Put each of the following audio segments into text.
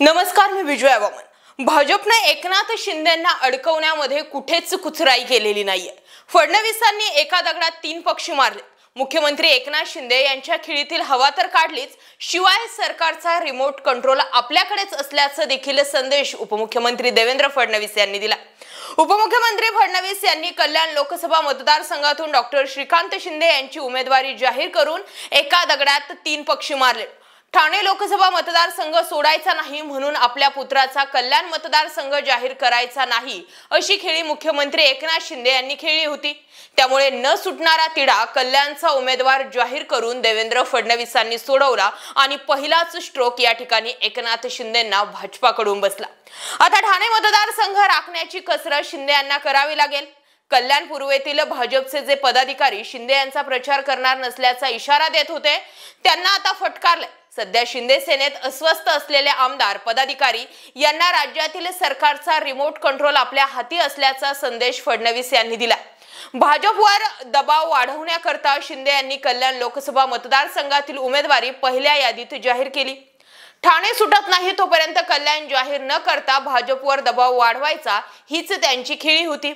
नमस्कार मी विजय वामन भाजपने एकनाथ शिंदेना अडकवण्यामध्ये कुठेच कुचराई केलेली नाहीये फडणवीसांनी एका दगडात तीन पक्षी मारले मुख्यमंत्री एकनाथ शिंदे यांच्या खिळीतील हवा तर काढलीच शिवाय सरकारचा रिमोट कंट्रोल आपल्याकडेच असल्याचं देखील संदेश उपमुख्यमंत्री देवेंद्र फडणवीस यांनी दिला उपमुख्यमंत्री फडणवीस यांनी कल्याण लोकसभा मतदारसंघातून डॉक्टर श्रीकांत शिंदे यांची उमेदवारी जाहीर करून एका दगडात तीन पक्षी मारले ठाणे लोकसभा मतदारसंघ सोडायचा नाही म्हणून आपल्या पुत्राचा कल्याण मतदारसंघ जाहीर करायचा नाही अशी खेळी मुख्यमंत्री एकनाथ शिंदे यांनी खेळली होती त्यामुळे न सुटणारा तिढा कल्याणचा उमेदवार जाहीर करून देवेंद्र फडणवीसांनी सोडवला आणि पहिलाच स्ट्रोक या ठिकाणी एकनाथ शिंदेना भाजपाकडून बसला आता ठाणे मतदारसंघ राखण्याची कसरत शिंदे यांना करावी लागेल कल्याण पूर्वेतील भाजपचे जे पदाधिकारी शिंदे यांचा प्रचार करणार नसल्याचा इशारा देत होते त्यांना आता फटकारले सध्या शिंदे सेनेत अस्वस्थ असलेले आमदार पदाधिकारी यांना राज्यातील सरकारचा रिमोट कंट्रोल आपल्या हाती असल्याचा संदेश फडणवीस यांनी दिला भाजपवर दबाव वाढवण्याकरता शिंदे यांनी कल्याण लोकसभा मतदारसंघातील उमेदवारी पहिल्या यादीत जाहीर केली ठाणे सुटत नाही तोपर्यंत कल्याण जाहीर न करता भाजपवर दबाव वाढवायचा हीच त्यांची खेळी होती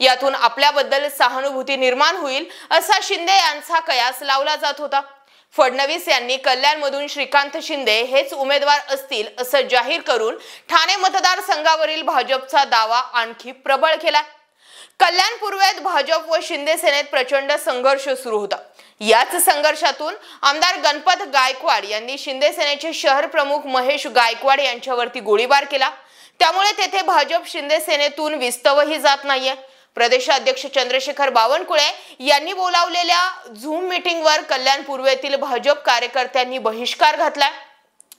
यातून आपल्याबद्दल सहानुभूती निर्माण होईल असा शिंदे यांचा कयास लावला जात होता फडणवीस यांनी कल्याणमधून श्रीकांत शिंदे हेच उमेदवार असतील असं जाहीर करून ठाणे मतदारसंघावरील भाजपचा दावा आणखी प्रबळ केला कल्याण पूर्वेत भाजप व शिंदे सेनेत प्रचंड संघर्ष सुरू होता याच संघर्षातून आमदार गणपत गायकवाड यांनी शिंदे सेनेचे शहर प्रमुख महेश गायकवाड यांच्यावरती गोळीबार केला त्यामुळे तेथे भाजप शिंदे सेनेतून विस्तवही जात नाहीये प्रदेशाध्यक्ष चंद्रशेखर बावनकुळे यांनी बोलावलेल्या झूम मीटिंगवर कल्याण पूर्वेतील भाजप कार्यकर्त्यांनी बहिष्कार घातलाय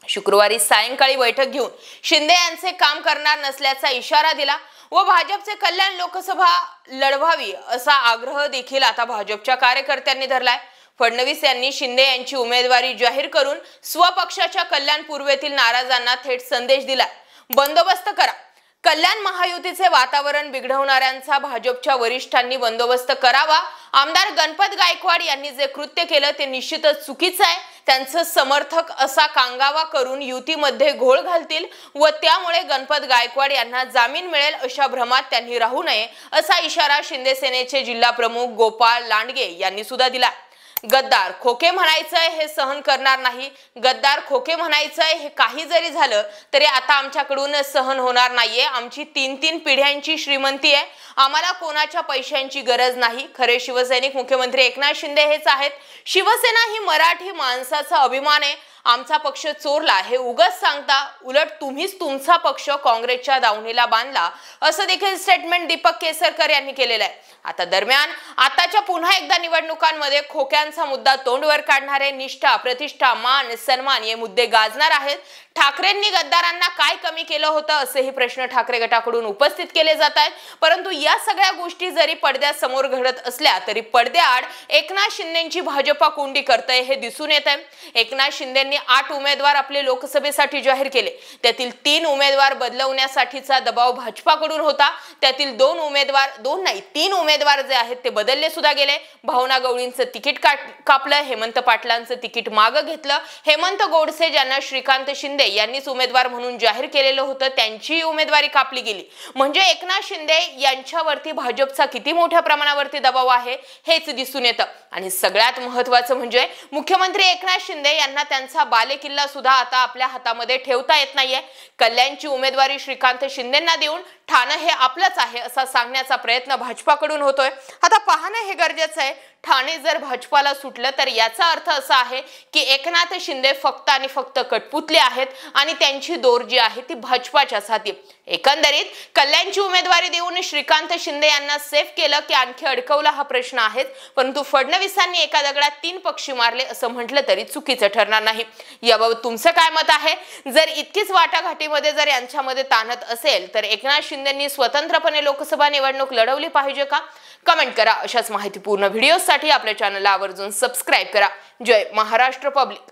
शुक्रवारी सायंकाळी बैठक घेऊन शिंदे यांचे काम करणार नसल्याचा इशारा दिला व भाजपचे कल्याण लोकसभा लढवावी असा आग्रह देखील आता भाजपच्या कार्यकर्त्यांनी धरलाय फडणवीस यांनी शिंदे यांची उमेदवारी जाहीर करून स्वपक्षाच्या कल्याण पूर्वेतील नाराजांना थेट संदेश दिला बंदोबस्त करा कल्याण महायुतीचे वातावरण बिघडवणाऱ्यांचा भाजपच्या वरिष्ठांनी बंदोबस्त करावा आमदार गणपत गायकवाड यांनी जे कृत्य केलं ते निश्चितच चुकीचं आहे त्यांचं समर्थक असा कांगावा करून युतीमध्ये घोळ घालतील व त्यामुळे गणपत गायकवाड यांना जामीन मिळेल अशा भ्रमात त्यांनी राहू नये असा इशारा शिंदेसेनेचे सेनेचे जिल्हा प्रमुख गोपाळ लांडगे यांनी सुद्धा दिला गद्दार खोके म्हणायचंय हे सहन करणार नाही गद्दार खोके म्हणायचंय हे काही जरी झालं तरी आता आमच्याकडून सहन होणार नाहीये आमची तीन तीन पिढ्यांची श्रीमंती आहे आम्हाला कोणाच्या पैशांची गरज नाही खरे शिवसैनिक मुख्यमंत्री एकनाथ शिंदे हेच आहेत शिवसेना ही मराठी माणसाचा अभिमान आहे आमचा पक्ष चोरला हे उगच सांगता उलट तुम्हीच तुमचा पक्ष काँग्रेसच्या दावणीला बांधला असं देखील स्टेटमेंट दीपक केसरकर यांनी केलेलं आहे आता दरम्यान आताच्या पुन्हा एकदा निवडणुकांमध्ये खोक्यांचा मुद्दा तोंडवर काढणारे निष्ठा प्रतिष्ठा मान सन्मान हे मुद्दे गाजणार आहेत ठाकरेंनी गद्दारांना काय कमी केलं होतं असेही प्रश्न ठाकरे गटाकडून उपस्थित केले जात आहेत परंतु या सगळ्या गोष्टी जरी पडद्यासमोर घडत असल्या तरी पडद्याआड एकनाथ शिंदेची भाजपा कोंडी करतय हे दिसून येत आहे एकनाथ शिंदे यांनी आठ उमेदवार आपले लोकसभेसाठी जाहीर केले त्यातील तीन उमेदवार बदलवण्यासाठीचा दबाव भाजपाकडून होता त्यातील दोन उमेदवार दोन नाही तीन उमेदवार जे आहेत ते बदलले सुद्धा गेले भावना गवळींचं तिकीट कापलं हेमंत पाटलांचं तिकीट मागं घेतलं हेमंत गोडसे ज्यांना श्रीकांत शिंदे यांनीच उमेदवार म्हणून जाहीर केलेलं होतं त्यांचीही उमेदवारी कापली गेली म्हणजे एकनाथ शिंदे यांच्यावरती भाजपचा किती मोठ्या प्रमाणावरती दबाव आहे हेच दिसून येतं आणि सगळ्यात महत्वाचं म्हणजे मुख्यमंत्री एकनाथ शिंदे यांना त्यांचा हा किल्ला सुद्धा आता आपल्या हातामध्ये ठेवता येत नाहीये कल्याणची उमेदवारी श्रीकांत शिंदेना देऊन ठाणं हे आपलंच आहे असा सांगण्याचा प्रयत्न भाजपाकडून होतोय आता पाहणं हे गरजेचं आहे ठाणे जर भाजपाला सुटलं तर याचा अर्थ असा आहे की एकनाथ शिंदे फक्त आणि फक्त कटपुतले आहेत आणि त्यांची दोर जी आहे ती भाजपाच्याच हाती एकंदरीत कल्याणची उमेदवारी देऊन श्रीकांत शिंदे यांना सेफ केलं की आणखी अडकवला हा प्रश्न आहे परंतु फडणवीसांनी एका दगडात तीन पक्षी मारले असं म्हटलं तरी चुकीचं ठरणार नाही याबाबत तुमचं काय मत आहे जर इतकीच वाटाघाटीमध्ये जर यांच्यामध्ये ताणत असेल तर एकनाथ शिंदेंनी स्वतंत्रपणे लोकसभा निवडणूक लढवली पाहिजे का कमेंट करा अशाच माहितीपूर्ण व्हिडिओ साठी आपल्या चॅनलला आवर्जून सबस्क्राईब करा जय महाराष्ट्र पब्लिक